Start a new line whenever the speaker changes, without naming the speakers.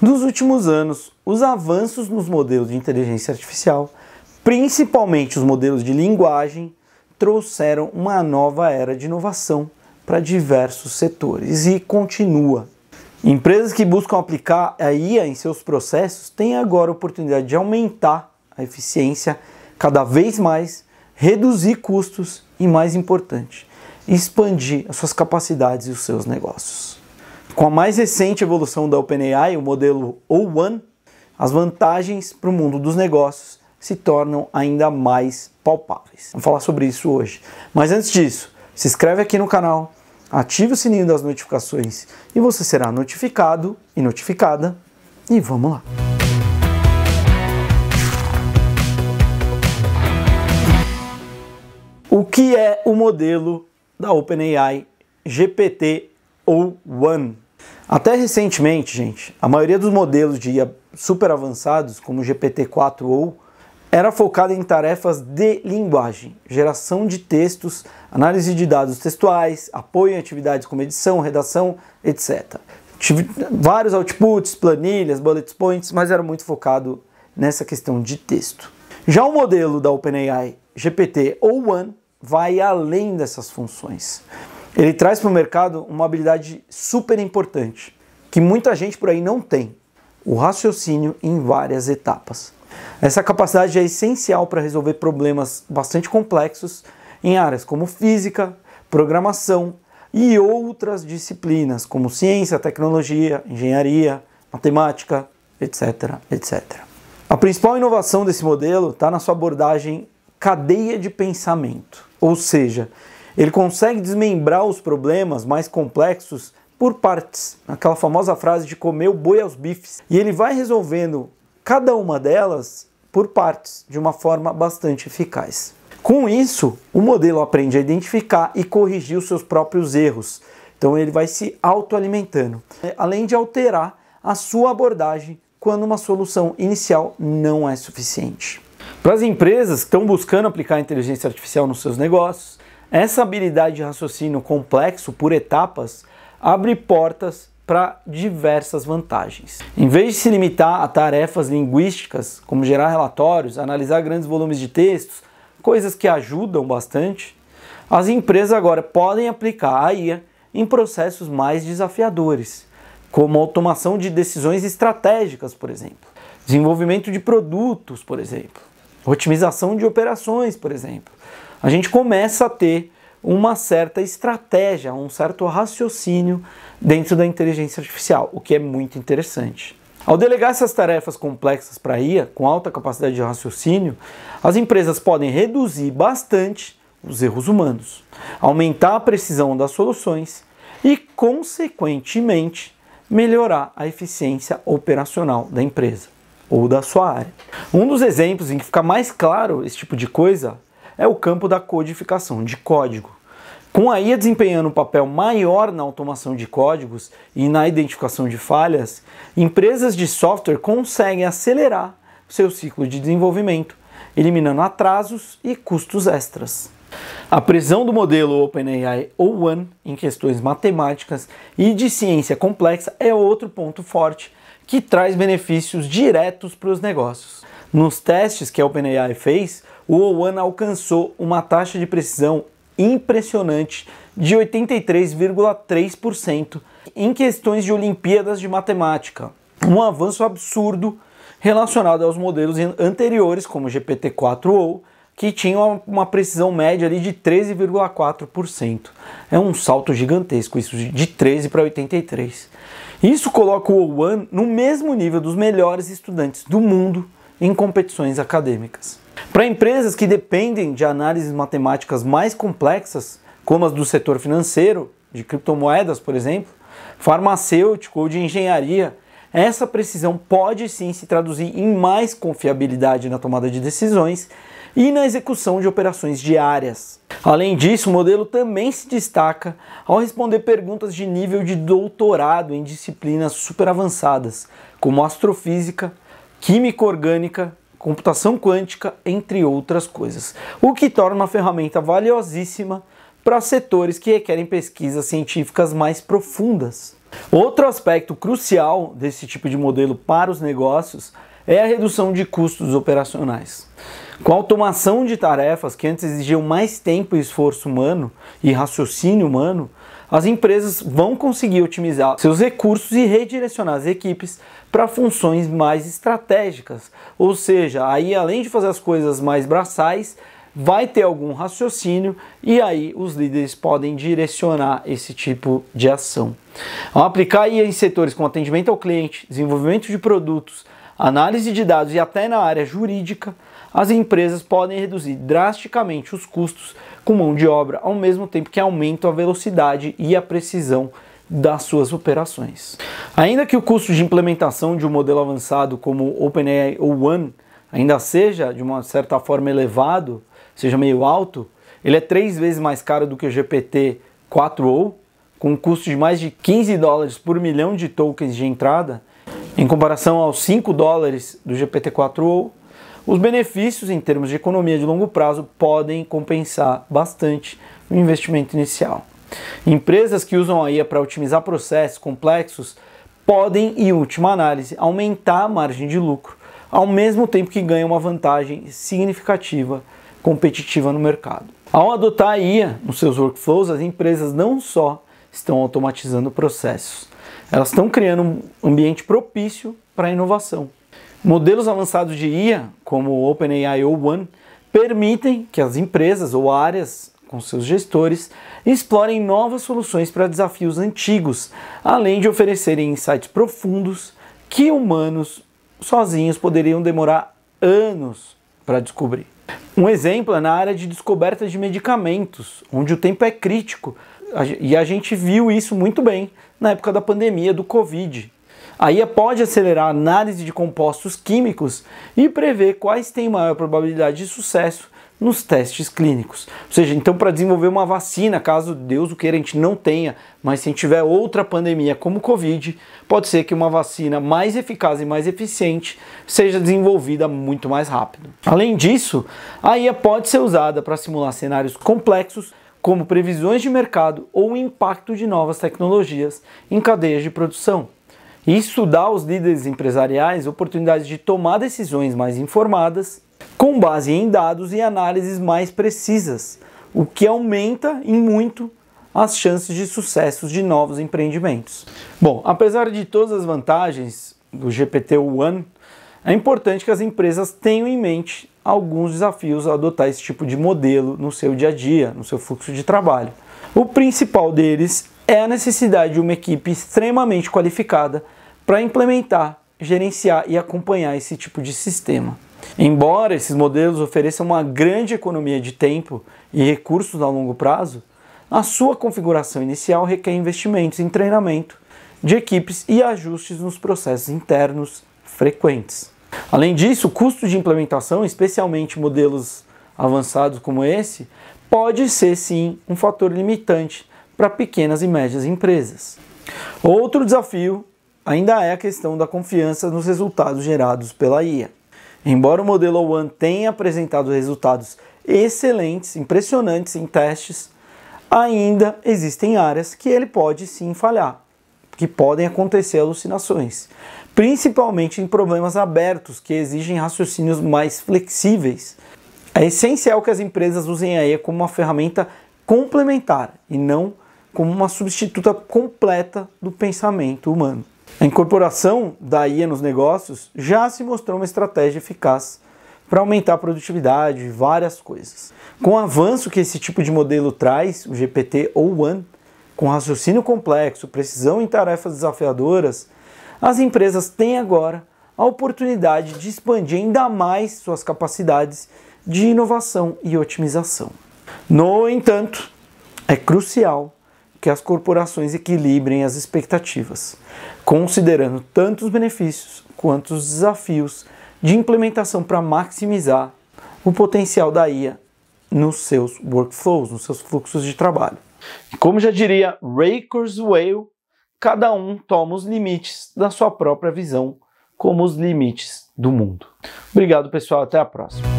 Nos últimos anos, os avanços nos modelos de inteligência artificial, principalmente os modelos de linguagem, trouxeram uma nova era de inovação para diversos setores e continua. Empresas que buscam aplicar a IA em seus processos têm agora a oportunidade de aumentar a eficiência cada vez mais, reduzir custos e, mais importante, expandir as suas capacidades e os seus negócios. Com a mais recente evolução da OpenAI, o modelo O1, as vantagens para o mundo dos negócios se tornam ainda mais palpáveis. Vamos falar sobre isso hoje. Mas antes disso, se inscreve aqui no canal, ative o sininho das notificações e você será notificado e notificada. E vamos lá! O que é o modelo da OpenAI GPT ou One? Até recentemente, gente, a maioria dos modelos de IA super avançados, como o GPT-4 ou, era focada em tarefas de linguagem, geração de textos, análise de dados textuais, apoio em atividades como edição, redação, etc. Tive vários outputs, planilhas, bullet points, mas era muito focado nessa questão de texto. Já o modelo da OpenAI GPT ou One vai além dessas funções. Ele traz para o mercado uma habilidade super importante, que muita gente por aí não tem: o raciocínio em várias etapas. Essa capacidade é essencial para resolver problemas bastante complexos em áreas como física, programação e outras disciplinas como ciência, tecnologia, engenharia, matemática, etc, etc. A principal inovação desse modelo está na sua abordagem cadeia de pensamento, ou seja, ele consegue desmembrar os problemas mais complexos por partes, aquela famosa frase de comer o boi aos bifes. E ele vai resolvendo cada uma delas por partes, de uma forma bastante eficaz. Com isso, o modelo aprende a identificar e corrigir os seus próprios erros. Então ele vai se autoalimentando, né, além de alterar a sua abordagem quando uma solução inicial não é suficiente. Para as empresas que estão buscando aplicar inteligência artificial nos seus negócios, essa habilidade de raciocínio complexo por etapas abre portas para diversas vantagens. Em vez de se limitar a tarefas linguísticas, como gerar relatórios, analisar grandes volumes de textos, coisas que ajudam bastante, as empresas agora podem aplicar a IA em processos mais desafiadores, como automação de decisões estratégicas, por exemplo, desenvolvimento de produtos, por exemplo, otimização de operações, por exemplo, a gente começa a ter uma certa estratégia, um certo raciocínio dentro da inteligência artificial, o que é muito interessante. Ao delegar essas tarefas complexas para a IA, com alta capacidade de raciocínio, as empresas podem reduzir bastante os erros humanos, aumentar a precisão das soluções e, consequentemente, melhorar a eficiência operacional da empresa ou da sua área. Um dos exemplos em que fica mais claro esse tipo de coisa é o campo da codificação, de código. Com a IA desempenhando um papel maior na automação de códigos e na identificação de falhas, empresas de software conseguem acelerar seu ciclo de desenvolvimento, eliminando atrasos e custos extras. A prisão do modelo OpenAI O1 em questões matemáticas e de ciência complexa é outro ponto forte que traz benefícios diretos para os negócios. Nos testes que a OpenAI fez, o Owana alcançou uma taxa de precisão impressionante de 83,3% em questões de Olimpíadas de Matemática. Um avanço absurdo relacionado aos modelos anteriores, como o GPT-4 ou que tinham uma precisão média ali de 13,4%. É um salto gigantesco isso de 13 para 83. Isso coloca o Owan no mesmo nível dos melhores estudantes do mundo em competições acadêmicas. Para empresas que dependem de análises matemáticas mais complexas, como as do setor financeiro, de criptomoedas, por exemplo, farmacêutico ou de engenharia, essa precisão pode sim se traduzir em mais confiabilidade na tomada de decisões e na execução de operações diárias. Além disso, o modelo também se destaca ao responder perguntas de nível de doutorado em disciplinas superavançadas, como astrofísica, química orgânica, computação quântica, entre outras coisas, o que torna uma ferramenta valiosíssima para setores que requerem pesquisas científicas mais profundas. Outro aspecto crucial desse tipo de modelo para os negócios é a redução de custos operacionais. Com a automação de tarefas que antes exigiam mais tempo e esforço humano e raciocínio humano, as empresas vão conseguir otimizar seus recursos e redirecionar as equipes para funções mais estratégicas. Ou seja, aí além de fazer as coisas mais braçais, vai ter algum raciocínio e aí os líderes podem direcionar esse tipo de ação. Ao aplicar aí em setores como atendimento ao cliente, desenvolvimento de produtos, análise de dados e até na área jurídica, as empresas podem reduzir drasticamente os custos com mão de obra, ao mesmo tempo que aumentam a velocidade e a precisão das suas operações. Ainda que o custo de implementação de um modelo avançado como OpenAI ou One ainda seja de uma certa forma elevado, seja meio alto, ele é três vezes mais caro do que o GPT 4o, com um custo de mais de 15 dólares por milhão de tokens de entrada, em comparação aos 5 dólares do GPT-4o os benefícios em termos de economia de longo prazo podem compensar bastante o investimento inicial. Empresas que usam a IA para otimizar processos complexos podem, em última análise, aumentar a margem de lucro, ao mesmo tempo que ganham uma vantagem significativa competitiva no mercado. Ao adotar a IA nos seus workflows, as empresas não só estão automatizando processos, elas estão criando um ambiente propício para a inovação. Modelos avançados de IA, como o OpenAI ou One, permitem que as empresas ou áreas com seus gestores explorem novas soluções para desafios antigos, além de oferecerem insights profundos que humanos sozinhos poderiam demorar anos para descobrir. Um exemplo é na área de descoberta de medicamentos, onde o tempo é crítico, e a gente viu isso muito bem na época da pandemia do Covid. A IA é, pode acelerar a análise de compostos químicos e prever quais têm maior probabilidade de sucesso nos testes clínicos. Ou seja, então para desenvolver uma vacina, caso Deus o queira a gente não tenha, mas se a gente tiver outra pandemia como o Covid, pode ser que uma vacina mais eficaz e mais eficiente seja desenvolvida muito mais rápido. Além disso, a IA pode ser usada para simular cenários complexos como previsões de mercado ou impacto de novas tecnologias em cadeias de produção e dá aos líderes empresariais oportunidades de tomar decisões mais informadas, com base em dados e análises mais precisas, o que aumenta em muito as chances de sucesso de novos empreendimentos. Bom, apesar de todas as vantagens do GPT-1, é importante que as empresas tenham em mente alguns desafios ao adotar esse tipo de modelo no seu dia a dia, no seu fluxo de trabalho. O principal deles é a necessidade de uma equipe extremamente qualificada para implementar, gerenciar e acompanhar esse tipo de sistema. Embora esses modelos ofereçam uma grande economia de tempo e recursos a longo prazo, a sua configuração inicial requer investimentos em treinamento de equipes e ajustes nos processos internos frequentes. Além disso, o custo de implementação, especialmente modelos avançados como esse, pode ser sim um fator limitante para pequenas e médias empresas. Outro desafio ainda é a questão da confiança nos resultados gerados pela IA. Embora o modelo One tenha apresentado resultados excelentes, impressionantes em testes, ainda existem áreas que ele pode sim falhar, que podem acontecer alucinações, principalmente em problemas abertos que exigem raciocínios mais flexíveis. É essencial que as empresas usem a IA como uma ferramenta complementar e não como uma substituta completa do pensamento humano. A incorporação da IA nos negócios já se mostrou uma estratégia eficaz para aumentar a produtividade, e várias coisas. Com o avanço que esse tipo de modelo traz, o GPT ou One, com raciocínio complexo, precisão em tarefas desafiadoras, as empresas têm agora a oportunidade de expandir ainda mais suas capacidades de inovação e otimização. No entanto, é crucial que as corporações equilibrem as expectativas, considerando tanto os benefícios quanto os desafios de implementação para maximizar o potencial da IA nos seus workflows, nos seus fluxos de trabalho. Como já diria Ray Kurzweil, cada um toma os limites da sua própria visão como os limites do mundo. Obrigado, pessoal, até a próxima.